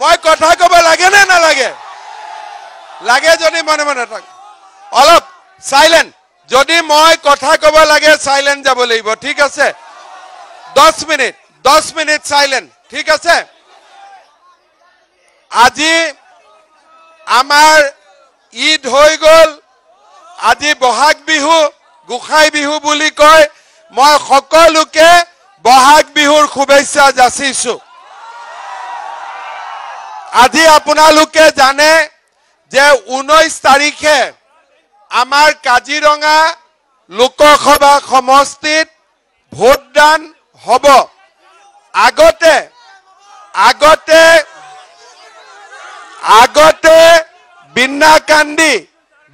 মই কথা কব লাগে নে নালাগে লাগে যদি মনে মনে অলপ চাইলেণ্ট যদি মই কথা কব লাগে চাইলেণ্ট যাব লাগিব ঠিক আছে দহ মিনিট দহ মিনিট চাইলেণ্ট ঠিক আছে আজি আমাৰ ঈদ হৈ গ'ল আজি বহাগ বিহু গোসাঁই বিহু বুলি কয় মই সকলোকে বহাগ বিহুৰ শুভেচ্ছা যাচিছোঁ আজি আপোনালোকে জানে যে ঊনৈশ তাৰিখে আমাৰ কাজিৰঙা লোকসভা সমষ্টিত ভোটদান হ'ব আগতে আগতে আগতে বিন্নাকান্দি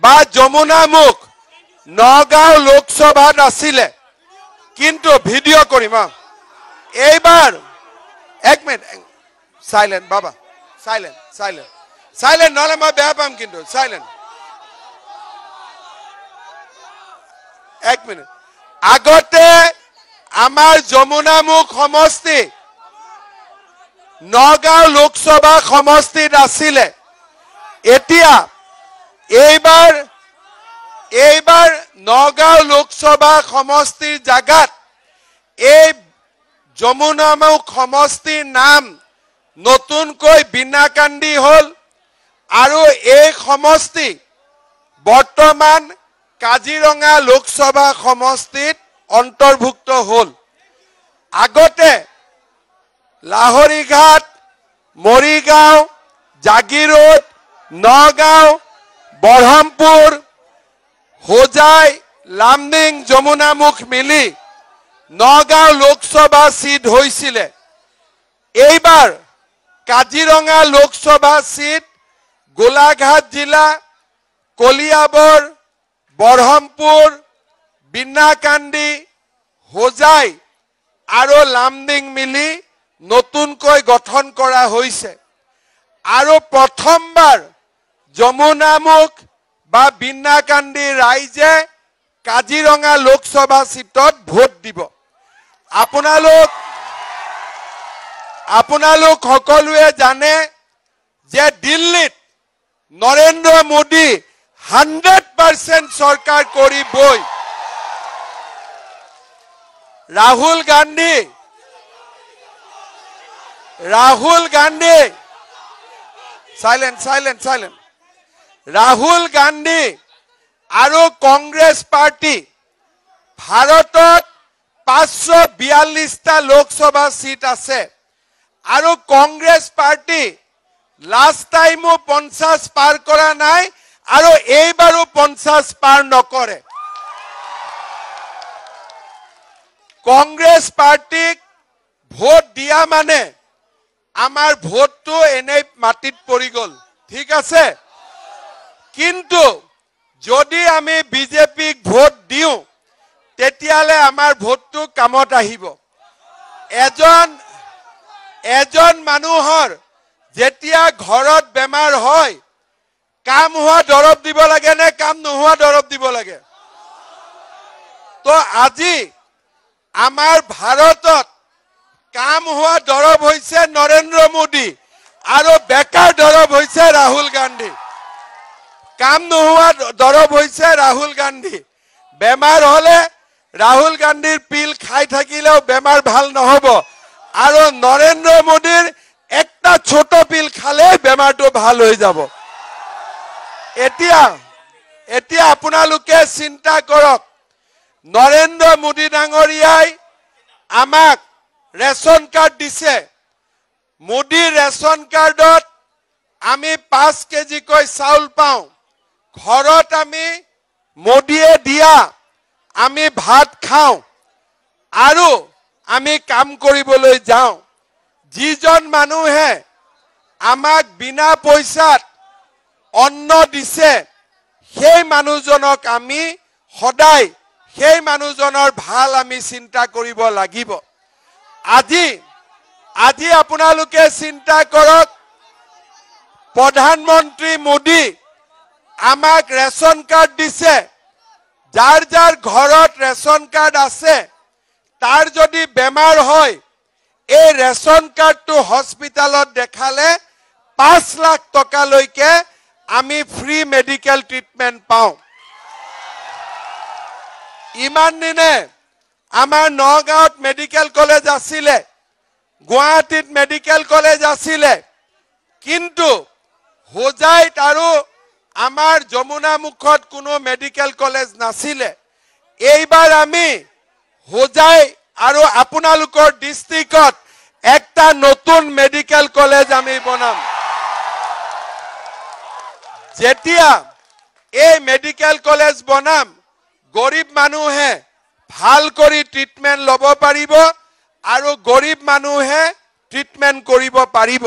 বা যমুনামুখ নগাঁও লোকসভাত আছিলে কিন্তু ভিডিঅ' কৰিম অঁ এইবাৰ এক মিনিট চাইলেণ্ট বাবা silent silent silent nola ma baabam kindo silent ek minute agote amar jamuna mukh samasti nagao lok sabha samasti rasile etia eibar eibar nagao lok sabha samasti jagat ei jamuna mukh samasti naam নতুনকৈ বিনাকান্দি হ'ল আৰু এই সমষ্টি বৰ্তমান কাজিৰঙা লোকসভা সমষ্টিত অন্তৰ্ভুক্ত হ'ল আগতে লাহৰিঘাট মৰিগাঁও জাগিৰোড নগাঁও বৰহমপুৰ হোজাই লামডিং যমুনামুখ মিলি নগাঁও লোকসভা ছিট হৈছিলে এইবাৰ কাজিৰঙা লোকসভা চিট গোলাঘাট জিলা কলিয়াবৰ বৰহমপুৰ বিনাকান্দি হোজাই আৰু লামডিং মিলি নতুনকৈ গঠন কৰা হৈছে আৰু প্ৰথমবাৰ যমুনামুখ বা বিন্যাকান্দি ৰাইজে কাজিৰঙা লোকসভা চিটত ভোট দিব আপোনালোক আপোনালোক সকলোৱে জানে যে দিল্লীত নৰেন্দ্ৰ মোদী হাণ্ড্ৰেড পাৰ্চেণ্ট চৰকাৰ কৰিবই Rahul Gandhi Rahul Gandhi silent silent silent Rahul Gandhi আৰু কংগ্ৰেছ পাৰ্টি ভাৰতত পাঁচশ বিয়াল্লিশটা লোকসভা চিট আছে আৰু কংগ্ৰেছ পাৰ্টি লাষ্ট টাইমো পঞ্চাছ পাৰ কৰা নাই আৰু এইবাৰো পঞ্চাছ পাৰ নকৰে কংগ্ৰেছ পাৰ্টীক ভোট দিয়া মানে আমাৰ ভোটটো এনেই মাটিত পৰি গ'ল ঠিক আছে কিন্তু যদি আমি বিজেপিক ভোট দিওঁ তেতিয়াহ'লে আমাৰ ভোটটো কামত আহিব এজন এজন মানুহৰ যেতিয়া ঘৰত বেমাৰ হয় কাম হোৱা দৰৱ দিব লাগে নে কাম নোহোৱা দৰৱ দিব লাগে তো আজি আমাৰ ভাৰতত কাম হোৱা দৰৱ হৈছে নৰেন্দ্ৰ মোদী আৰু বেকাৰ দৰৱ হৈছে ৰাহুল গান্ধী কাম নোহোৱা দৰৱ হৈছে ৰাহুল গান্ধী বেমাৰ হ'লে ৰাহুল গান্ধীৰ পিল খাই থাকিলেও বেমাৰ ভাল নহ'ব আৰু নৰেন্দ্ৰ মোদীৰ এটা ছোট পিল খালে বেমাৰটো ভাল হৈ যাব এতিয়া এতিয়া আপোনালোকে চিন্তা কৰক নৰেন্দ্ৰ মোদী ডাঙৰীয়াই আমাক ৰেচন কাৰ্ড দিছে মোদী ৰেচন কাৰ্ডত আমি পাঁচ কেজিকৈ চাউল পাওঁ ঘৰত আমি মোদীয়ে দিয়া আমি ভাত খাওঁ আৰু আমি কাম কৰিবলৈ যাওঁ যিজন মানুহে আমাক বিনা পইচাত অন্ন দিছে সেই মানুহজনক আমি সদায় সেই মানুহজনৰ ভাল আমি চিন্তা কৰিব লাগিব আজি আজি আপোনালোকে চিন্তা কৰক প্ৰধানমন্ত্ৰী মোদী আমাক ৰেচন কাৰ্ড দিছে যাৰ যাৰ ঘৰত ৰেচন কাৰ্ড আছে তার যদি বেমার হয় এই রেশন কার্ডটা হসপিটাল দেখালে পাঁচ লাখ টাকা লৈকে আমি ফ্রি মেডিকেল ট্রিটমেন্ট পাও ইমান দিনে আমার নগাঁত মেডিকেল কলেজ আসলে গুয়াহীত মেডিকেল কলেজ আসলে কিন্তু হোজাইত আর আমার যমুনামুখত কোনো মেডিকেল কলেজ নাছিলে এইবার আমি হোজাই আৰু আপোনালোকৰ ডিষ্ট্ৰিক্টত এটা নতুন মেডিকেল কলেজ আমি বনাম যেতিয়া এই মেডিকেল কলেজ বনাম গরিব মানুহে ভাল কৰি ট্ৰিটমেণ্ট ল'ব পাৰিব আৰু গৰিব মানুহে ট্ৰিটমেণ্ট কৰিব পাৰিব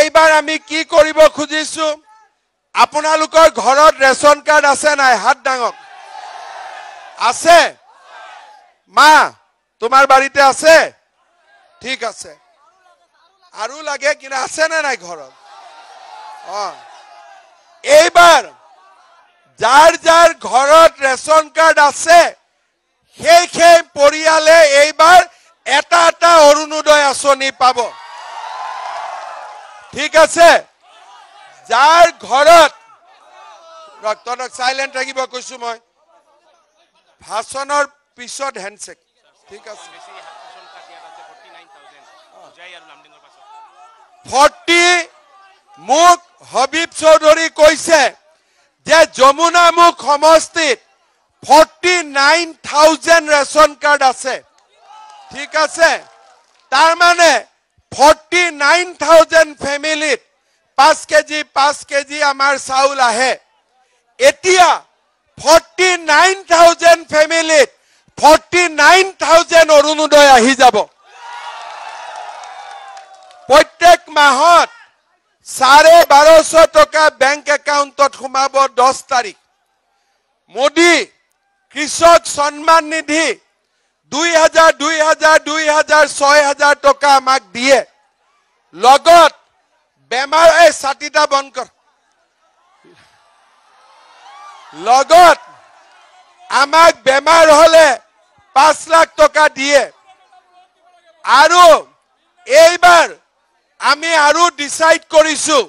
এইবাৰ আমি কি কৰিব খুজিছো আপোনালোকৰ ঘৰত ৰেচন কাৰ্ড আছে নাই হাত ডাঙৰ আছে মা তোমাৰ বাৰীতে আছে ঠিক আছে আৰু লাগে কিন্তু আছেনে নাই ঘৰত অঁ এইবাৰ যাৰ যাৰ ঘৰত ৰেচন কাৰ্ড আছে সেই সেই পৰিয়ালে এইবাৰ এটা এটা অৰুণোদয় আঁচনি পাব ঠিক আছে যাৰ ঘৰত তহঁতক চাইলেণ্ট থাকিব কৈছো মই ভাষণৰ পিছত হেণ্ডছেক ঠিক আছে ফৰ্টি মোক হবিব চৌধুৰী কৈছে যে যমুনা মুখ সমষ্টিত forty nine thousand ration card আছে ঠিক আছে তাৰমানে ফৰ্টি নাইন থাউজেণ্ড ফেমিলিত পাঁচ কেজি পাঁচ কেজি আমাৰ চাউল আহে এতিয়া ফৰ্টি নাইন থাউজেণ্ড ফেমিলিত ফৰ্টি নাইন থাউজেণ্ড অৰুণোদয় আহি যাব প্ৰত্যেক মাহত চাৰে বাৰশ টকা বেংক একাউণ্টত সোমাব দহ তাৰিখ মোদী কৃষক সন্মান নিধি দুই হাজাৰ দুই হাজাৰ দুই হাজাৰ ছয় হাজাৰ টকা আমাক দিয়ে লগত বেমাৰ এই ছাতিটা বন্ধ লগত আমাক বেমাৰ হ'লে পাঁচ লাখ টকা দিয়ে আৰু এইবাৰ আমি আৰু ডিচাইড কৰিছোঁ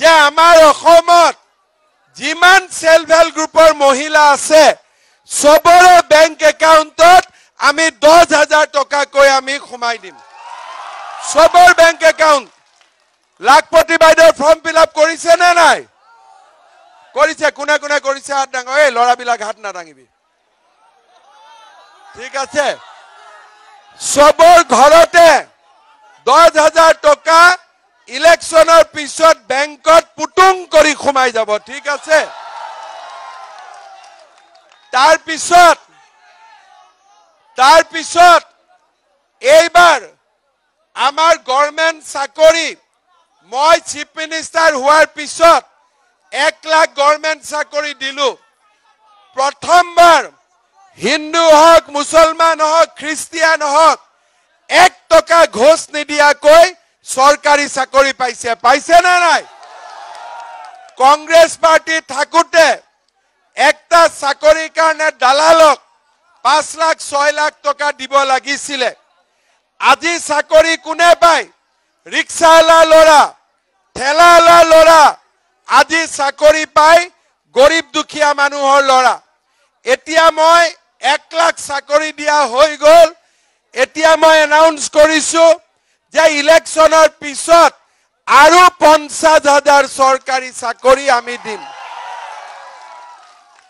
যে আমাৰ অসমত যিমান ছেল্ফ হেল্প গ্ৰুপৰ মহিলা আছে চবৰে আমি দহ হাজাৰ টকাকৈ আমি সোমাই দিম চবৰ বেংক একাউণ্ট লাখপতি বাইদেউ ফৰ্ম ফিল আপ কৰিছে নাই কৰিছে কোনে কোনে কৰিছে হাত দাঙিব এই ল'ৰাবিলাক হাত নাদাঙিবি ঠিক আছে সবৰ ঘৰতে দশ হাজাৰ টকা ইলেকশ্যনৰ পিছত বেংকত পুতুং কৰি সোমাই যাব ঠিক আছে তাৰপিছত তাৰপিছত এইবাৰ আমাৰ গভৰ্ণমেণ্ট চাকৰি মই চিফ মিনিষ্টাৰ হোৱাৰ পিছত এক লাখ গভৰ্ণমেণ্ট চাকৰি দিলো প্ৰথমবাৰ হিন্দু হওক মুছলমান হওক খ্ৰীষ্টিয়ান হওক এক টকা ঘোষ নিদিয়াকৈ চৰকাৰী চাকৰি পাইছে পাইছে নে নাই কংগ্ৰেছ পাৰ্টীত থাকোঁতে একটা চাকৰিৰ কাৰণে দালালক পাঁচ লাখ ছয় লাখ টকা দিব লাগিছিলে আজি চাকৰি কোনে পায় ৰিক্সাৱালা ল'ৰা ঠেলাৱালা ল'ৰা আজি চাকৰি পায় গৰীব দুখীয়া মানুহৰ ল'ৰা এতিয়া মই এক লাখ চাকৰি দিয়া হৈ গ'ল এতিয়া মই এনাউন্স কৰিছো যে ইলেকশনের পিছত আৰু পঞ্চাছ হাজাৰ চৰকাৰী চাকৰি আমি দিম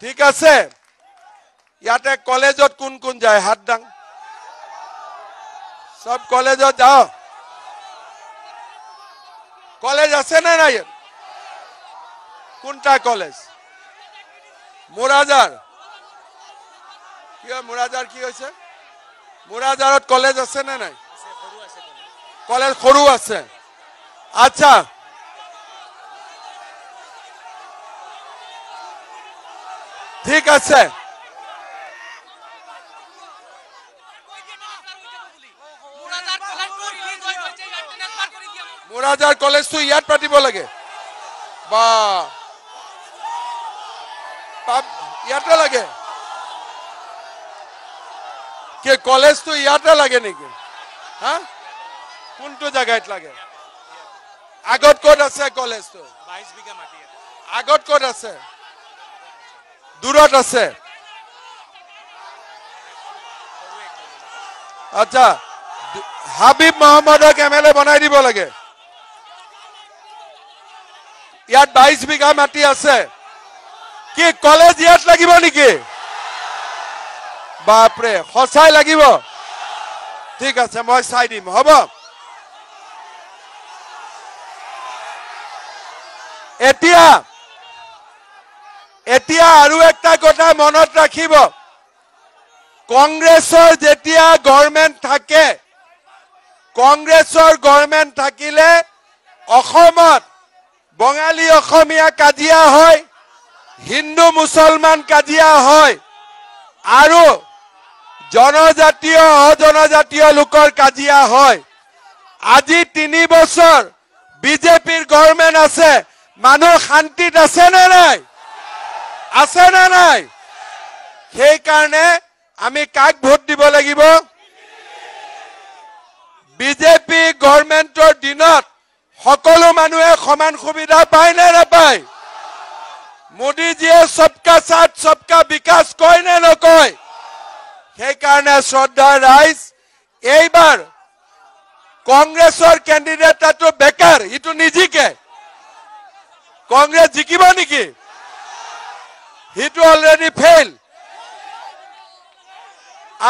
ঠিক আছে ইয়াতে কলেজত কোন কোন যায় হাত ডাং চব কলেজত যাওঁ কলেজ আছে নে নাই কোনটা কলেজ মোরাজার কিয় কি হৈছে মুৰাজাৰত কলেজ আছে নে নাই কলেজ আছে আচ্ছা ঠিক আছে মুৰাজাৰ কলেজটো ইয়াত পাতিব লাগে বা ইয়াতে লাগে কে কলেজ তো ইয়াতে লাগে নাকি হ্যাঁ কোনটো জায়গায় লাগে আগত ক'ত আছে কলেজ তো আগত ক'ত আছে দূরত আছে আচ্ছা হাবিব মহম্মদক এম এল এ বনাই দিব লাগে ইয়াত বাইছ বিঘা মাটি আছে কি কলেজ ইয়াত লাগিব নেকি বাপৰে সঁচাই লাগিব ঠিক আছে মই চাই দিম হ'ব এতিয়া এতিয়া আৰু এটা কথা মনত ৰাখিব কংগ্ৰেছৰ যেতিয়া গভৰ্ণমেণ্ট থাকে কংগ্ৰেছৰ গভৰ্ণমেণ্ট থাকিলে অসমত বঙালী অসমীয়া কাজিয়া হয় হিন্দু মুছলমান কাজিয়া হয় আৰু জনজাতীয় অজনজাতীয় লোকৰ কাজিয়া হয় আজি তিনি বছৰ বিজেপিৰ গভৰ্ণমেণ্ট আছে মানুহ শান্তিত আছেনে নাই আছেনে নাই সেইকাৰণে আমি কাক ভোট দিব লাগিব বিজেপি গভৰ্ণমেণ্টৰ দিনত সকলো মানুহে সমান সুবিধা পায় নে নাপায় মোদীজীয়ে চবকা চাট চবকা বিকাশ কয় নে নকয় সেইকাৰণে শ্ৰদ্ধা ৰাইজ এইবাৰ কংগ্ৰেছৰ কেণ্ডিডেট এটাটো বেকাৰ ইটো নিজিকে কংগ্ৰেছ জিকিব নেকি সিটো অলৰেডি ফেইল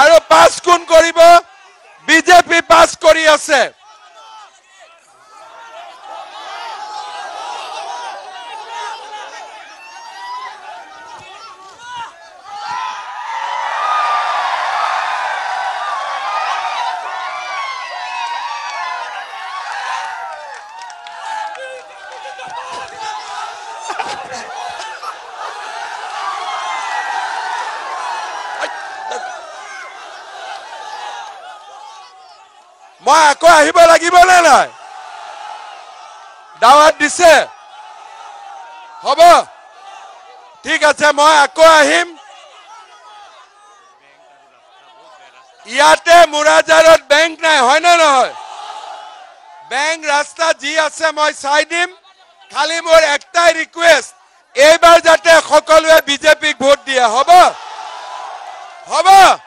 আৰু পাঁচ গুণ কৰিব বিজেপি পাছ কৰি আছে Moi, à quoi arrive la guibole là Dawad dit ça. Hobo Tiga c'est moi, à quoi him Yate Murajarot Bank n'a rien à Bank Rasta Jia c'est moi, side him. Kalimur Ekta request. Eba Jate Hokolwe BJP vote dia. Hobo Hobo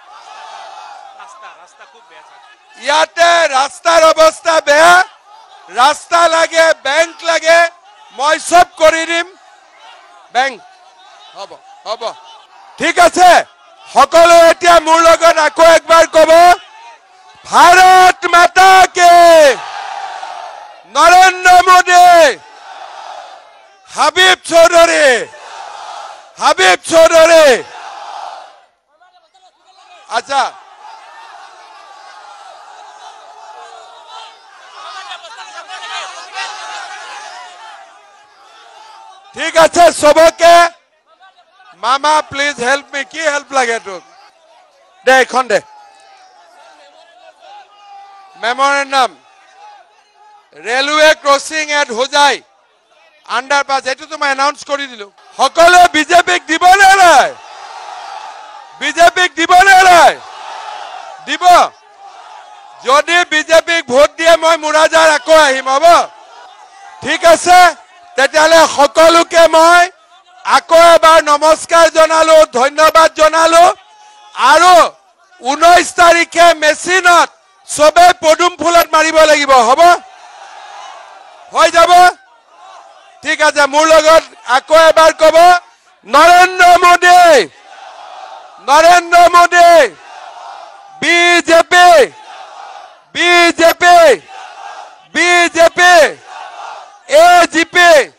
ইয়াতে ৰাস্তাৰ অৱস্থা বেয়া ৰাস্তা লাগে bank লাগে মই চব কৰি দিম বেংক হ'ব হ'ব ঠিক আছে সকল এতিয়া মোৰ লগত আকৌ একবাৰ ক'ব ভাৰত কে নৰেন্দ্ৰ মোদী হাবিব চৌধুরী হাবিব চৌধুরী আচ্ছা ঠিক আছে সবকে মামা প্লিজ হেল্প মি কি হেল্প লাগে তোক দে এখন দে memorandum railway crossing at Hojai underpass এটা তো মানে অ্যানাউন্স করে দিল সকলে বিজেপিক দিব নেই বিজেপিক দিব নেই দিব যদি বিজেপিক ভোট দিয়ে মই মুরাজার আকৌ আহিম হব ঠিক আছে তেতিয়াহ'লে সকলোকে মই আকৌ এবাৰ নমস্কাৰ জনালোঁ ধন্যবাদ জনালোঁ আৰু ঊনৈছ তাৰিখে মেচিনত চবে পদুম ফুলত মাৰিব লাগিব হ'ব হৈ যাব ঠিক আছে মোৰ লগত আকৌ এবাৰ ক'ব Narendra Modi Narendra Modi BJP BJP BJP EDP